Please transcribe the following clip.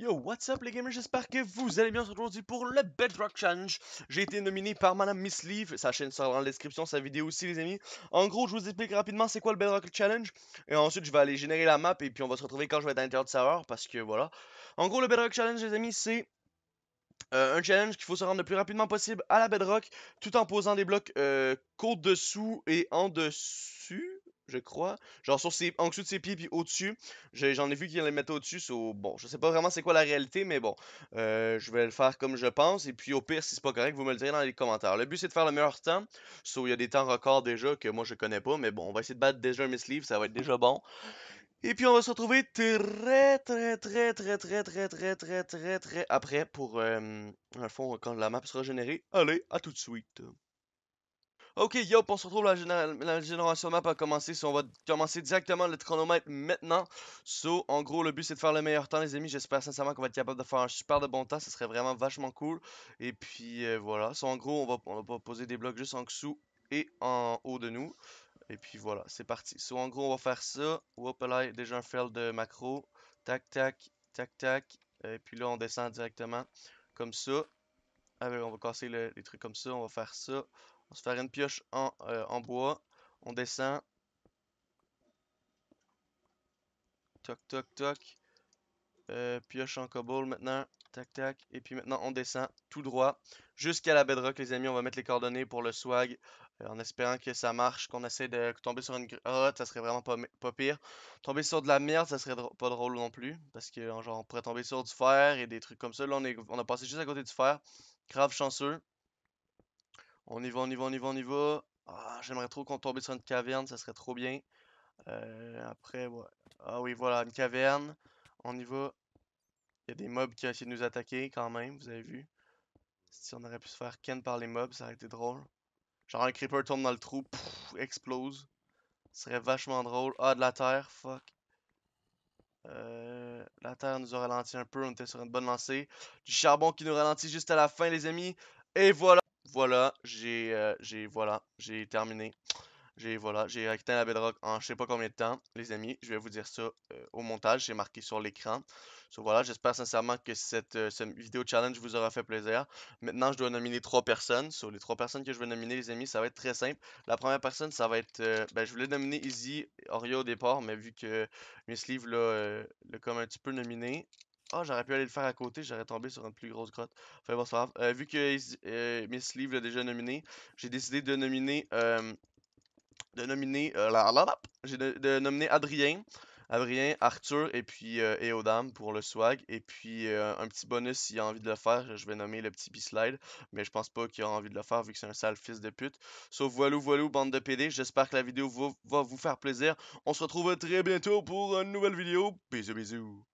Yo, what's up les gamers, j'espère que vous allez bien aujourd'hui pour le Bedrock Challenge. J'ai été nominé par Madame Miss Leaf, sa chaîne sera dans la description, sa vidéo aussi les amis. En gros, je vous explique rapidement c'est quoi le Bedrock Challenge, et ensuite je vais aller générer la map, et puis on va se retrouver quand je vais être à l'intérieur de serveur, parce que voilà. En gros, le Bedrock Challenge les amis, c'est euh, un challenge qu'il faut se rendre le plus rapidement possible à la Bedrock, tout en posant des blocs euh, dessous et en dessus je crois. Genre sur ses, en dessous de ses pieds puis au-dessus. J'en ai vu qu'il les mettait au-dessus. So, bon, je sais pas vraiment c'est quoi la réalité, mais bon, je vais le faire comme je pense. Et puis au pire, si c'est pas correct, vous me le direz dans les commentaires. Le but c'est de faire le meilleur temps. So, il y a des temps records déjà que moi je connais pas, mais bon, on va essayer de battre déjà un Miss Leaf, ça va être déjà bon. Et puis on va se retrouver très très très très très très très très très très après pour un fond quand la map sera générée. Allez, à tout de suite. Ok, yo, on se retrouve, la, génération map a commencé, on va commencer directement le chronomètre maintenant. So, en gros, le but c'est de faire le meilleur temps, les amis. J'espère sincèrement qu'on va être capable de faire un super de bon temps, ce serait vraiment vachement cool. Et puis euh, voilà, so, en gros, on va, poser des blocs juste en dessous et en haut de nous. Et puis voilà, c'est parti. So, en gros, on va faire ça. Hop là, déjà un fail de macro. Tac, tac, tac, tac. Et puis là, on descend directement comme ça. Ah, ben, on va casser les trucs comme ça. On va faire ça. On va se faire une pioche en, euh, bois. On descend. Toc, toc, toc. Euh, pioche en cobble maintenant. Tac, tac. Et puis maintenant, on descend tout droit jusqu'à la bedrock, les amis. On va mettre les coordonnées pour le swag euh, en espérant que ça marche, qu'on essaie de tomber sur une grotte, ah, ça serait vraiment pas, pas, pire. Tomber sur de la merde, ça serait pas drôle non plus, parce que genre, on pourrait tomber sur du fer et des trucs comme ça. Là, on, est, on a passé juste à côté du fer, Grave chanceux. On y va, on y va, on y va, on y va. Ah, j'aimerais trop qu'on tombe sur une caverne, ça serait trop bien. Euh, après, Ah oui, voilà, une caverne. On y va. Il y a des mobs qui ont essayé de nous attaquer quand même, vous avez vu. Si on aurait pu se faire ken par les mobs, ça aurait été drôle. Genre un creeper tombe dans le trou, explose. Ce serait vachement drôle. Ah, de la terre, fuck. Euh, la terre nous a ralenti un peu, on était sur une bonne lancée. Du charbon qui nous ralentit juste à la fin, les amis. Et voilà, voilà, j'ai euh, voilà, j'ai terminé. J'ai voilà, j'ai atteint la bedrock en je sais pas combien de temps, les amis. Je vais vous dire ça euh, au montage, j'ai marqué sur l'écran. So, voilà, j'espère sincèrement que euh, cette, vidéo challenge vous aura fait plaisir. Maintenant, je dois nominer trois personnes. Sur les trois personnes que je vais nominer, les amis, ça va être très simple. La première personne, ça va être, euh, ben, je voulais nominer Izzy Oreo au départ, mais vu que Miss Leave l'a comme un petit peu nominé, oh, j'aurais pu aller le faire à côté, j'aurais tombé sur une plus grosse grotte. Enfin bon, vu que Miss Leave l'a déjà nominé, j'ai décidé de nominer de nominer, euh, la, la, j'ai de, Adrien, Adrien, Arthur et puis Eodam euh, pour le swag. Et puis euh, un petit bonus s'il a envie de le faire, je vais nommer le petit B-Slide. Mais je pense pas qu'il a envie de le faire vu que c'est un sale fils de pute. Sauf voilou, voilà, bande de PD. J'espère que la vidéo va, va vous faire plaisir. On se retrouve très bientôt pour une nouvelle vidéo. Bisous, bisous.